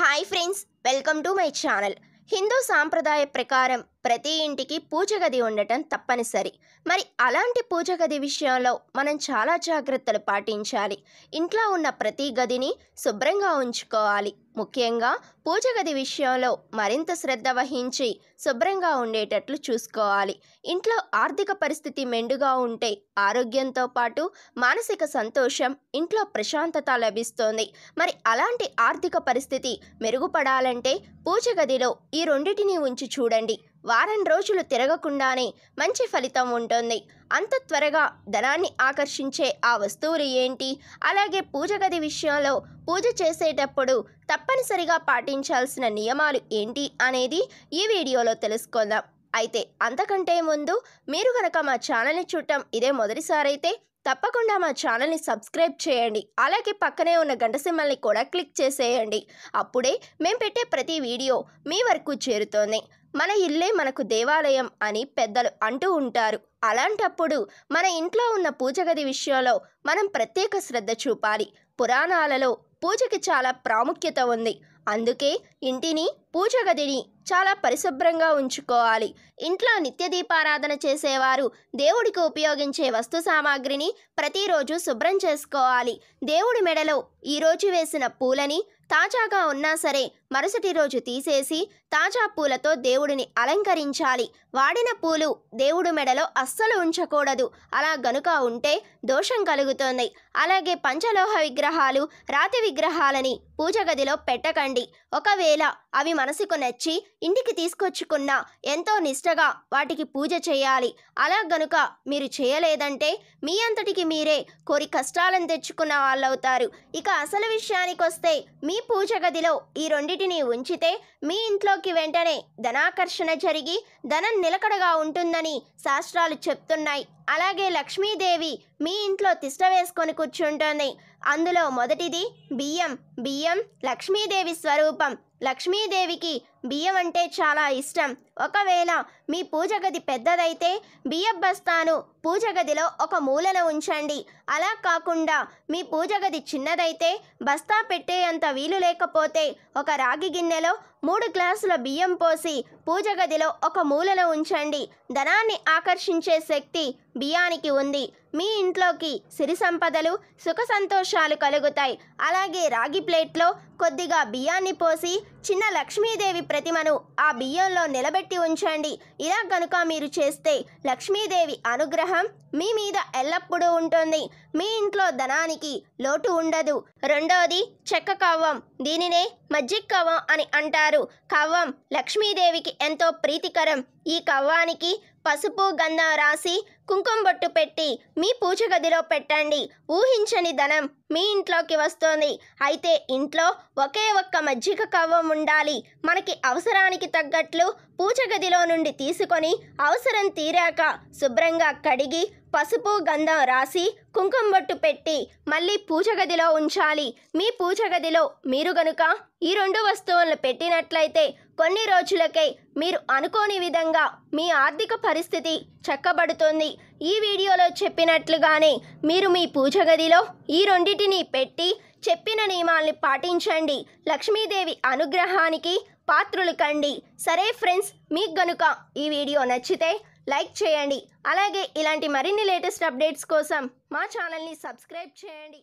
hi friends welcome to my channel Hindu సాంప్రదాయ ప్రకారం ప్రతి ఇంటికి పూజ గది ఉండటం తప్పనిసరి మరి అలాంటి పూజ గది విషయంలో మనం చాలా జాగ్రత్తలు పాటించాలి ఇంట్లో ఉన్న ప్రతి గదిని శుభ్రంగా ఉంచుకోవాలి ముఖ్యంగా పూజ గది విషయంలో మరింత శ్రద్ధ వహించి శుభ్రంగా ఉండేటట్లు చూసుకోవాలి ఇంట్లో ఆర్థిక పరిస్థితి మెండుగా ఉంటే ఆరోగ్యంతో పాటు మానసిక సంతోషం ఇంట్లో ప్రశాంతత లభిస్తుంది మరి అలాంటి ఆర్థిక పరిస్థితి మెరుగుపడాలంటే పూజ గదిలో ఈ రెండింటిని ఉంచి చూడండి వారం రోజులు తిరగకుండానే మంచి ఫలితం ఉంటుంది అంత త్వరగా ధనాన్ని ఆకర్షించే ఆ వస్తువులు ఏంటి అలాగే పూజ గది విషయంలో పూజ చేసేటప్పుడు తప్పనిసరిగా పాటించాల్సిన నియమాలు ఏంటి అనేది ఈ వీడియోలో తెలుసుకుందాం అయితే అంతకంటే ముందు మీరు కనుక మా ఛానల్ని చూడటం ఇదే మొదటిసారైతే తప్పకుండా మా ఛానల్ని సబ్స్క్రైబ్ చేయండి అలాగే పక్కనే ఉన్న గంట సింహల్ని కూడా క్లిక్ చేసేయండి అప్పుడే మేము పెట్టే ప్రతి వీడియో మీ వరకు చేరుతోంది మన ఇల్లే మనకు దేవాలయం అని పెద్దలు అంటూ ఉంటారు అలాంటప్పుడు మన ఇంట్లో ఉన్న పూజగది విషయంలో మనం ప్రత్యేక శ్రద్ధ చూపాలి పురాణాలలో పూజకి చాలా ప్రాముఖ్యత ఉంది అందుకే ఇంటిని పూజ గదిని చాలా పరిశుభ్రంగా ఉంచుకోవాలి ఇంట్లో నిత్య దీపారాధన చేసేవారు దేవుడికి ఉపయోగించే వస్తు సామాగ్రిని ప్రతిరోజు శుభ్రం చేసుకోవాలి దేవుడి మెడలో ఈరోజు వేసిన పూలని తాజాగా ఉన్నా సరే మరుసటి రోజు తీసేసి తాజా పూలతో దేవుడిని అలంకరించాలి వాడిన పూలు దేవుడు మెడలో అస్సలు ఉంచకూడదు అలా గనుక ఉంటే దోషం కలుగుతుంది అలాగే పంచలోహ విగ్రహాలు రాతి విగ్రహాలని పూజ గదిలో పెట్టకండి చేయండి ఒకవేళ అవి మనసుకు నచ్చి ఇంటికి తీసుకొచ్చుకున్న ఎంతో నిష్టగా వాటికి పూజ చేయాలి అలా గనుక మీరు చేయలేదంటే మీ అంతటికి మీరే కోరి కష్టాలను తెచ్చుకున్న వాళ్ళవుతారు ఇక అసలు విషయానికి వస్తే మీ పూజ గదిలో ఈ రెండింటిని ఉంచితే మీ ఇంట్లోకి వెంటనే ధనాకర్షణ జరిగి ధనం నిలకడగా ఉంటుందని శాస్త్రాలు చెప్తున్నాయి అలాగే లక్ష్మీదేవి మీ ఇంట్లో తిష్ట వేసుకొని కూర్చుంటుంది అందులో మొదటిది బియ్యం బియ్యం లక్ష్మీదేవి స్వరూపం లక్ష్మీదేవికి బియ్యం అంటే చాలా ఇష్టం ఒకవేళ మీ పూజ గది పెద్దదైతే బియ్యం బస్తాను పూజ గదిలో ఒక మూలన ఉంచండి అలా కాకుండా మీ పూజ గది చిన్నదైతే బస్తా పెట్టేంత వీలు లేకపోతే ఒక రాగి గిన్నెలో మూడు గ్లాసుల బియ్యం పోసి పూజ గదిలో ఒక మూలన ఉంచండి ధనాన్ని ఆకర్షించే శక్తి బియ్యానికి ఉంది మీ ఇంట్లోకి సిరి సంపదలు సుఖ సంతోషాలు కలుగుతాయి అలాగే రాగి ప్లేట్లో కొద్దిగా బియ్యాన్ని పోసి చిన్న లక్ష్మీదేవి ప్రతిమను ఆ బియ్యంలో నిలబెట్టి ఉంచండి ఇలా కనుక మీరు చేస్తే లక్ష్మీదేవి అనుగ్రహం మీ మీద ఎల్లప్పుడూ ఉంటుంది మీ ఇంట్లో ధనానికి లోటు ఉండదు రెండోది చెక్క కవ్వం దీనినే మజ్జిక్ కవ్వం అని అంటారు కవ్వం లక్ష్మీదేవికి ఎంతో ప్రీతికరం ఈ కవ్వానికి పసుపు గంధ రాసి కుంకుమ బొట్టు పెట్టి మీ పూజ గదిలో పెట్టండి ఊహించని ధనం మీ ఇంట్లోకి వస్తోంది అయితే ఇంట్లో ఒకే ఒక్క మజ్జిగ కవ్వం ఉండాలి మనకి అవసరానికి తగ్గట్లు పూజ గదిలో నుండి తీసుకొని అవసరం తీరాక శుభ్రంగా కడిగి పసుపు గంధం రాసి కుంకుమ బొట్టు పెట్టి మళ్ళీ పూజ గదిలో ఉంచాలి మీ పూజ గదిలో మీరు గనుక ఈ రెండు వస్తువులను పెట్టినట్లయితే కొన్ని రోజులకే మీరు అనుకోని విధంగా మీ ఆర్థిక పరిస్థితి చక్కబడుతుంది ఈ వీడియోలో చెప్పినట్లుగానే మీరు మీ పూజ గదిలో ఈ రెండింటిని పెట్టి చెప్పిన నియమాల్ని పాటించండి లక్ష్మీదేవి అనుగ్రహానికి పాత్రులు కండి సరే ఫ్రెండ్స్ మీకు గనుక ఈ వీడియో నచ్చితే లైక్ చేయండి అలాగే ఇలాంటి మరిన్ని లేటెస్ట్ అప్డేట్స్ కోసం మా ఛానల్ని సబ్స్క్రైబ్ చేయండి